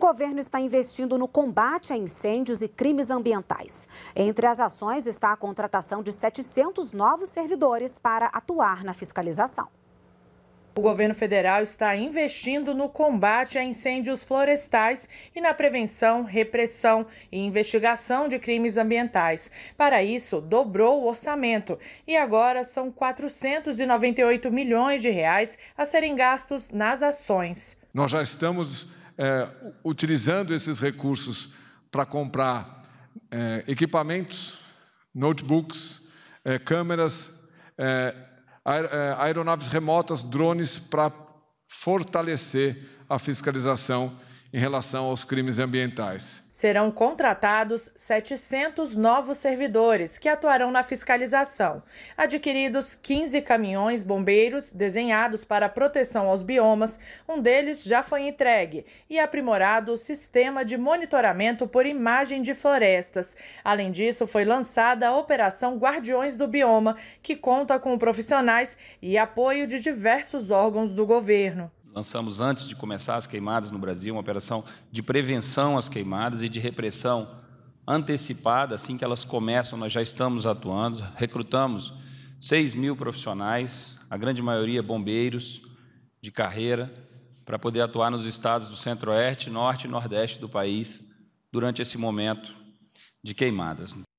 governo está investindo no combate a incêndios e crimes ambientais. Entre as ações está a contratação de 700 novos servidores para atuar na fiscalização. O governo federal está investindo no combate a incêndios florestais e na prevenção, repressão e investigação de crimes ambientais. Para isso, dobrou o orçamento e agora são 498 milhões de reais a serem gastos nas ações. Nós já estamos é, utilizando esses recursos para comprar é, equipamentos, notebooks, é, câmeras, é, é, aeronaves remotas, drones, para fortalecer a fiscalização em relação aos crimes ambientais. Serão contratados 700 novos servidores que atuarão na fiscalização, adquiridos 15 caminhões bombeiros desenhados para proteção aos biomas, um deles já foi entregue, e aprimorado o sistema de monitoramento por imagem de florestas. Além disso, foi lançada a Operação Guardiões do Bioma, que conta com profissionais e apoio de diversos órgãos do governo lançamos antes de começar as queimadas no Brasil, uma operação de prevenção às queimadas e de repressão antecipada, assim que elas começam, nós já estamos atuando, recrutamos 6 mil profissionais, a grande maioria bombeiros de carreira, para poder atuar nos estados do centro-oeste, norte e nordeste do país durante esse momento de queimadas.